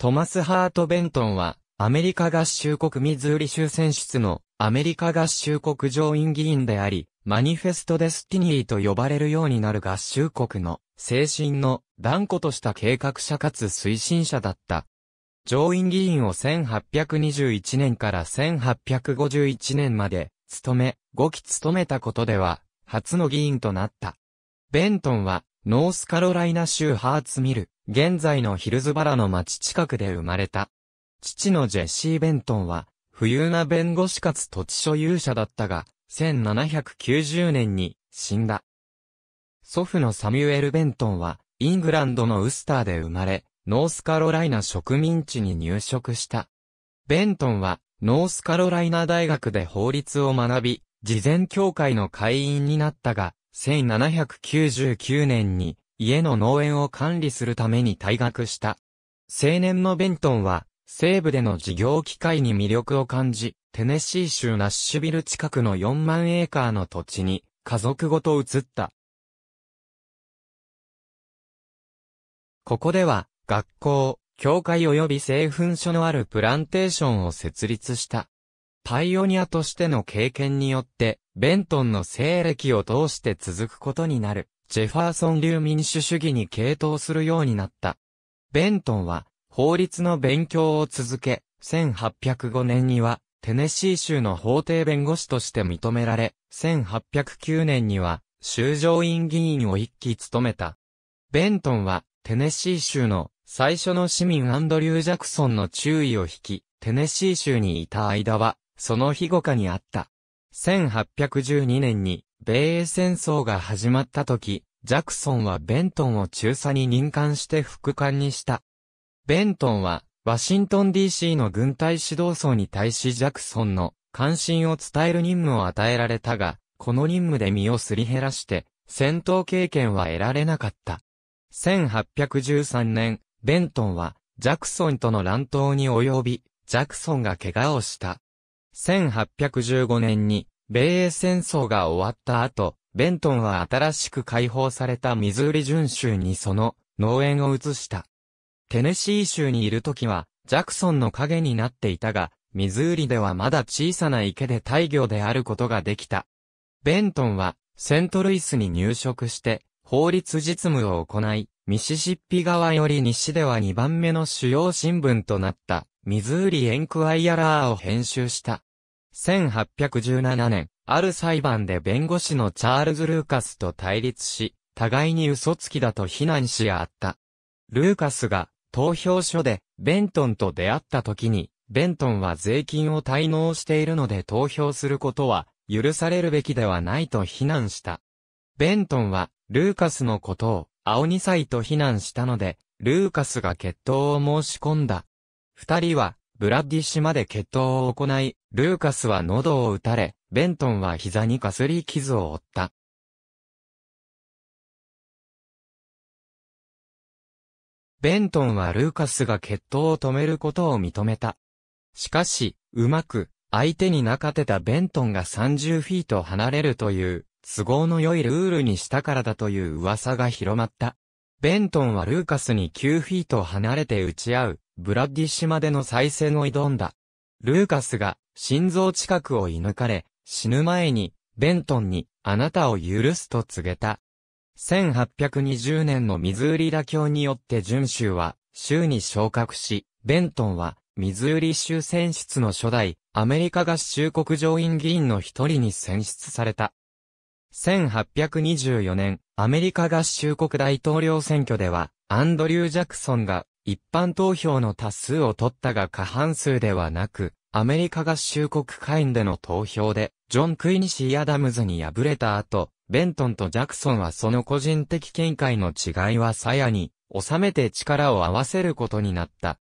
トマス・ハート・ベントンは、アメリカ合衆国ミズーリ州選出のアメリカ合衆国上院議員であり、マニフェスト・デスティニーと呼ばれるようになる合衆国の精神の断固とした計画者かつ推進者だった。上院議員を1821年から1851年まで務め、5期務めたことでは、初の議員となった。ベントンは、ノースカロライナ州ハーツミル、現在のヒルズバラの町近くで生まれた。父のジェシー・ベントンは、富裕な弁護士かつ土地所有者だったが、1790年に死んだ。祖父のサミュエル・ベントンは、イングランドのウスターで生まれ、ノースカロライナ植民地に入植した。ベントンは、ノースカロライナ大学で法律を学び、事前協会の会員になったが、1799年に家の農園を管理するために退学した。青年のベントンは、西部での事業機会に魅力を感じ、テネシー州ナッシュビル近くの4万エーカーの土地に家族ごと移った。ここでは、学校、教会及び製粉所のあるプランテーションを設立した。パイオニアとしての経験によって、ベントンの西暦を通して続くことになる。ジェファーソン流民主主義に傾倒するようになった。ベントンは、法律の勉強を続け、1805年には、テネシー州の法廷弁護士として認められ、1809年には、州上院議員を一期務めた。ベントンは、テネシー州の最初の市民アンドリュー・ジャクソンの注意を引き、テネシー州にいた間は、その庇護下にあった。1812年に、米英戦争が始まった時、ジャクソンはベントンを中佐に任官して副官にした。ベントンは、ワシントン DC の軍隊指導層に対しジャクソンの関心を伝える任務を与えられたが、この任務で身をすり減らして、戦闘経験は得られなかった。1813年、ベントンは、ジャクソンとの乱闘に及び、ジャクソンが怪我をした。1815年に、米英戦争が終わった後、ベントンは新しく解放されたミズーリ準州にその農園を移した。テネシー州にいる時は、ジャクソンの影になっていたが、ミズーリではまだ小さな池で大魚であることができた。ベントンは、セントルイスに入植して、法律実務を行い、ミシシッピ川より西では2番目の主要新聞となった、ミズーリ・エンクワイアラーを編集した。1817年、ある裁判で弁護士のチャールズ・ルーカスと対立し、互いに嘘つきだと非難し合った。ルーカスが投票所でベントンと出会った時に、ベントンは税金を滞納しているので投票することは許されるべきではないと非難した。ベントンはルーカスのことを青2歳と非難したので、ルーカスが決闘を申し込んだ。二人はブラッディ島で決闘を行い、ルーカスは喉を打たれ、ベントンは膝にかすり傷を負った。ベントンはルーカスが決闘を止めることを認めた。しかし、うまく、相手に中てたベントンが30フィート離れるという、都合の良いルールにしたからだという噂が広まった。ベントンはルーカスに9フィート離れて打ち合う、ブラッディまでの再戦を挑んだ。ルーカスが心臓近くを射抜かれ、死ぬ前に、ベントンに、あなたを許すと告げた。1820年のミズーリ打協によって準州は、州に昇格し、ベントンは、ミズーリ州選出の初代、アメリカ合衆国上院議員の一人に選出された。1824年、アメリカ合衆国大統領選挙では、アンドリュー・ジャクソンが、一般投票の多数を取ったが過半数ではなく、アメリカ合衆国会員での投票で、ジョン・クイニシー・アダムズに敗れた後、ベントンとジャクソンはその個人的見解の違いは鞘に収めて力を合わせることになった。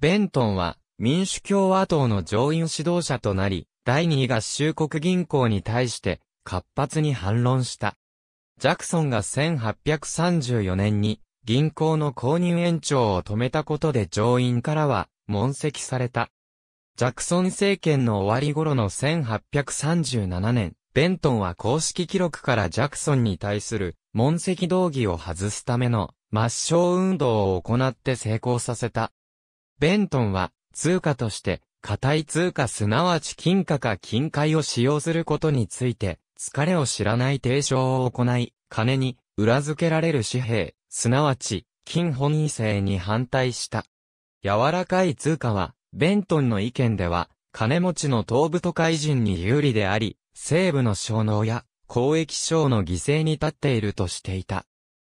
ベントンは民主共和党の上院指導者となり、第二合衆国銀行に対して活発に反論した。ジャクソンが1834年に銀行の購入延長を止めたことで上院からは問責された。ジャクソン政権の終わり頃の1837年、ベントンは公式記録からジャクソンに対する、問責動議を外すための、抹消運動を行って成功させた。ベントンは、通貨として、硬い通貨すなわち金貨か金塊を使用することについて、疲れを知らない提唱を行い、金に裏付けられる紙幣、すなわち金本位制に反対した。柔らかい通貨はベントンの意見では、金持ちの東部都会人に有利であり、西部の小農や公益商の犠牲に立っているとしていた。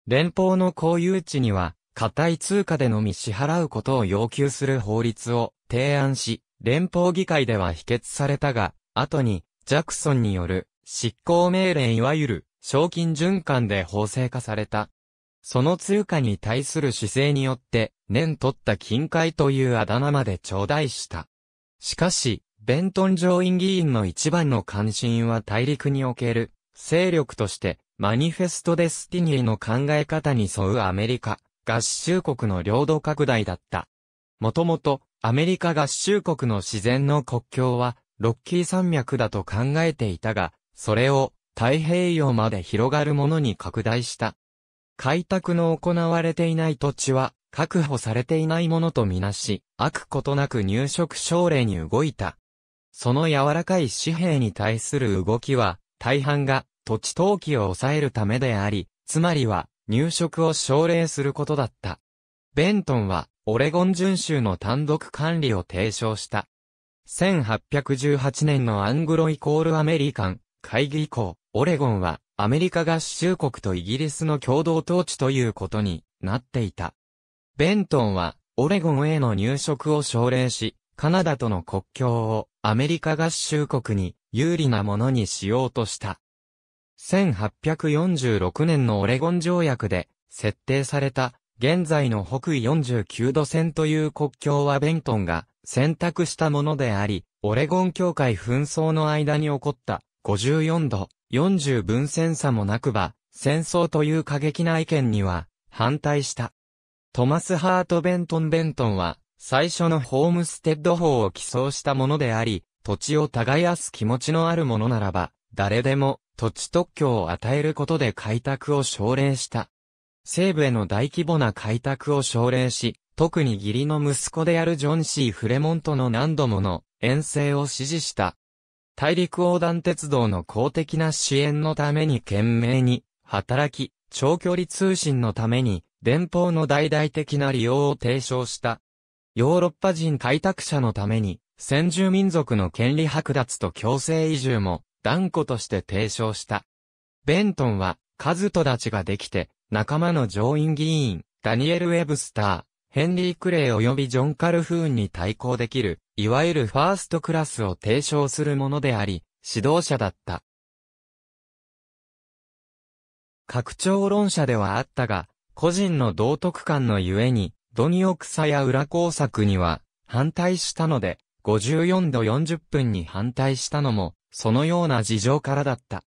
連邦の公有地には、固い通貨でのみ支払うことを要求する法律を提案し、連邦議会では否決されたが、後に、ジャクソンによる執行命令いわゆる、賞金循環で法制化された。その通貨に対する姿勢によって、年取った金塊というあだ名まで頂戴した。しかし、ベントン上院議員の一番の関心は大陸における、勢力として、マニフェスト・デスティニーの考え方に沿うアメリカ、合衆国の領土拡大だった。もともと、アメリカ合衆国の自然の国境は、ロッキー山脈だと考えていたが、それを、太平洋まで広がるものに拡大した。開拓の行われていない土地は、確保されていないものとみなし、悪ことなく入植奨励に動いた。その柔らかい紙幣に対する動きは、大半が土地投機を抑えるためであり、つまりは入植を奨励することだった。ベントンは、オレゴン準州の単独管理を提唱した。1818年のアングロイコールアメリカン会議以降、オレゴンはアメリカ合衆国とイギリスの共同統治ということになっていた。ベントンは、オレゴンへの入植を奨励し、カナダとの国境をアメリカ合衆国に有利なものにしようとした。1846年のオレゴン条約で設定された現在の北緯49度線という国境はベントンが選択したものであり、オレゴン協会紛争の間に起こった54度40分戦差もなくば、戦争という過激な意見には、反対した。トマス・ハート・ベントン・ベントンは、最初のホームステッド法を起草したものであり、土地を耕す気持ちのあるものならば、誰でも土地特許を与えることで開拓を奨励した。西部への大規模な開拓を奨励し、特に義理の息子であるジョン・シー・フレモントの何度もの遠征を支持した。大陸横断鉄道の公的な支援のために懸命に働き、長距離通信のために電報の大々的な利用を提唱した。ヨーロッパ人開拓者のために先住民族の権利剥奪と強制移住も断固として提唱した。ベントンは、カズトたちができて、仲間の上院議員、ダニエル・ウェブスター、ヘンリー・クレイ及びジョン・カルフーンに対抗できる、いわゆるファーストクラスを提唱するものであり、指導者だった。拡張論者ではあったが、個人の道徳観のゆえに、ドニオサや裏工作には反対したので、54度40分に反対したのも、そのような事情からだった。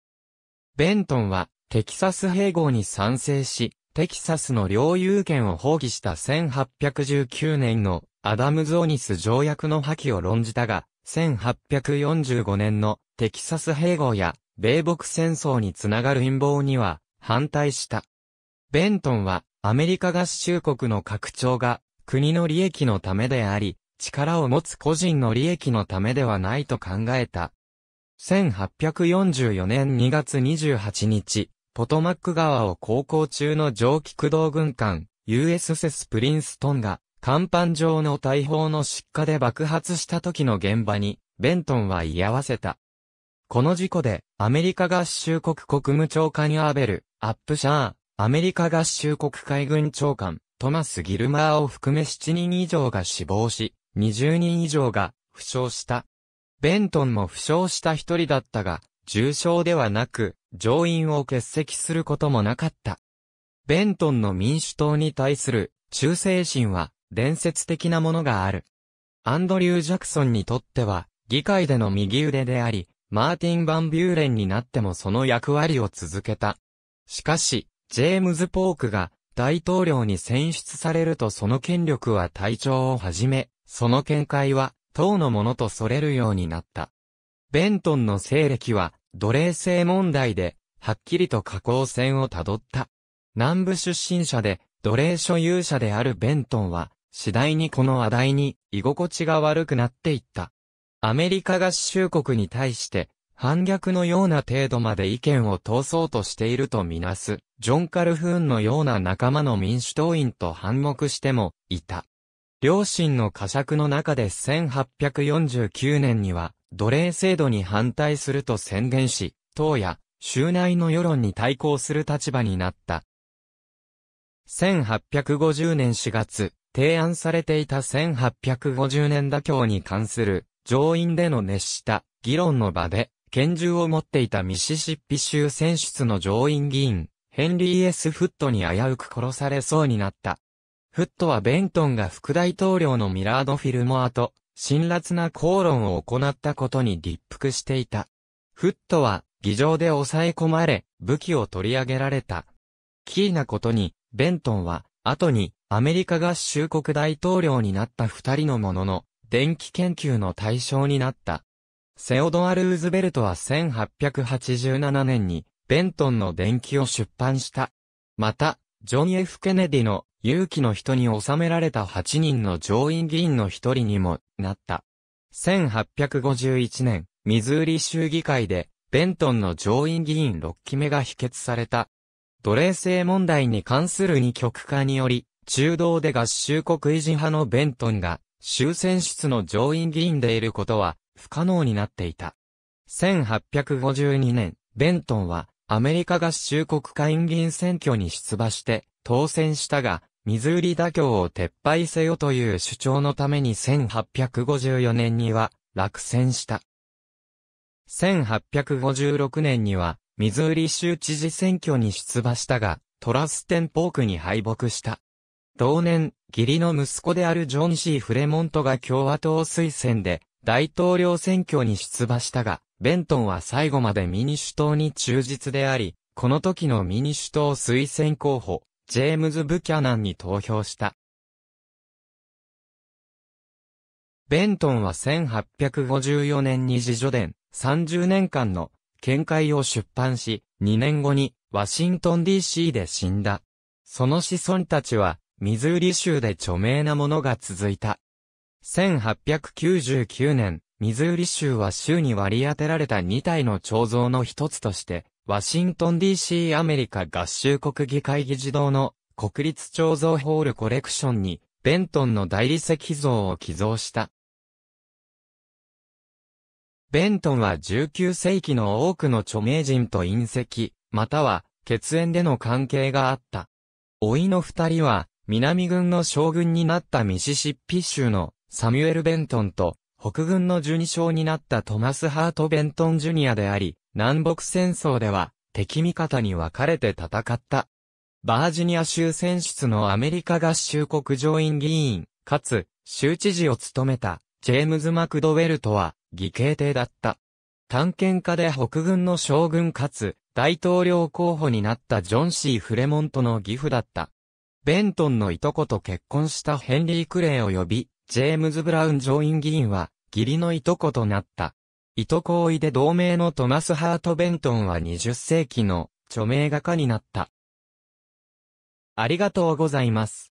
ベントンは、テキサス併合に賛成し、テキサスの領有権を放棄した1819年のアダムズ・オニス条約の破棄を論じたが、1845年のテキサス併合や米北戦争につながる陰謀には反対した。ベントンはアメリカ合衆国の拡張が国の利益のためであり、力を持つ個人の利益のためではないと考えた。1844年2月28日、ポトマック川を航行中の蒸気駆動軍艦、US s プリンストンが、甲板上の大砲の失火で爆発した時の現場に、ベントンは居合わせた。この事故で、アメリカ合衆国国務長官アーベル、アップシャー、アメリカ合衆国海軍長官、トマス・ギルマーを含め7人以上が死亡し、20人以上が負傷した。ベントンも負傷した一人だったが、重傷ではなく、上院を欠席することもなかった。ベントンの民主党に対する忠誠心は伝説的なものがある。アンドリュー・ジャクソンにとっては議会での右腕であり、マーティン・バンビューレンになってもその役割を続けた。しかし、ジェームズ・ポークが大統領に選出されるとその権力は隊長をはじめ、その見解は党のものとそれるようになった。ベントンの西暦は奴隷制問題で、はっきりと下降線をたどった。南部出身者で、奴隷所有者であるベントンは、次第にこの話題に居心地が悪くなっていった。アメリカ合衆国に対して、反逆のような程度まで意見を通そうとしているとみなす、ジョン・カルフーンのような仲間の民主党員と反目しても、いた。両親の呵責の中で1849年には、奴隷制度に反対すると宣言し、党や州内の世論に対抗する立場になった。1850年4月、提案されていた1850年妥協に関する上院での熱した議論の場で、拳銃を持っていたミシシッピ州選出の上院議員、ヘンリー・エス・フットに危うく殺されそうになった。フットはベントンが副大統領のミラード・フィルモアと辛辣な口論を行ったことに立腹していた。フットは、議場で抑え込まれ、武器を取り上げられた。キーなことに、ベントンは、後に、アメリカ合衆国大統領になった二人のものの、電気研究の対象になった。セオドアル・ウズベルトは1887年に、ベントンの電気を出版した。また、ジョン・ F・ ケネディの勇気の人に収められた8人の上院議員の一人にもなった。1851年、ミズーリ州議会で、ベントンの上院議員6期目が否決された。奴隷制問題に関する二極化により、中道で合衆国維持派のベントンが、終戦室の上院議員でいることは、不可能になっていた。1852年、ベントンは、アメリカ合衆国下院議員選挙に出馬して、当選したが、ミズーリ妥協を撤廃せよという主張のために1854年には落選した。1856年には、ミズーリ州知事選挙に出馬したが、トラステンポークに敗北した。同年、義理の息子であるジョン・シー・フレモントが共和党推薦で大統領選挙に出馬したが、ベントンは最後まで民主党に忠実であり、この時の民主党推薦候補、ジェームズ・ブキャナンに投票した。ベントンは1854年に自助伝30年間の見解を出版し、2年後にワシントン DC で死んだ。その子孫たちはミズーリ州で著名なものが続いた。1899年、ミズーリ州は州に割り当てられた2体の彫像の一つとしてワシントン DC アメリカ合衆国議会議事堂の国立彫像ホールコレクションにベントンの大理石像を寄贈した。ベントンは19世紀の多くの著名人と隕石、または血縁での関係があった。老いの二人は、南軍の将軍になったミシシッピ州のサミュエル・ベントンと、北軍の十二将になったトマス・ハート・ベントン・ジュニアであり、南北戦争では、敵味方に分かれて戦った。バージニア州選出のアメリカ合衆国上院議員、かつ、州知事を務めた、ジェームズ・マクドウェルとは、義兄弟だった。探検家で北軍の将軍かつ、大統領候補になったジョン・シー・フレモントの義父だった。ベントンのいとこと結婚したヘンリー・クレイを呼び、ジェームズ・ブラウン上院議員は、義理のいとことなった。糸行為で同名のトマス・ハート・ベントンは20世紀の著名画家になった。ありがとうございます。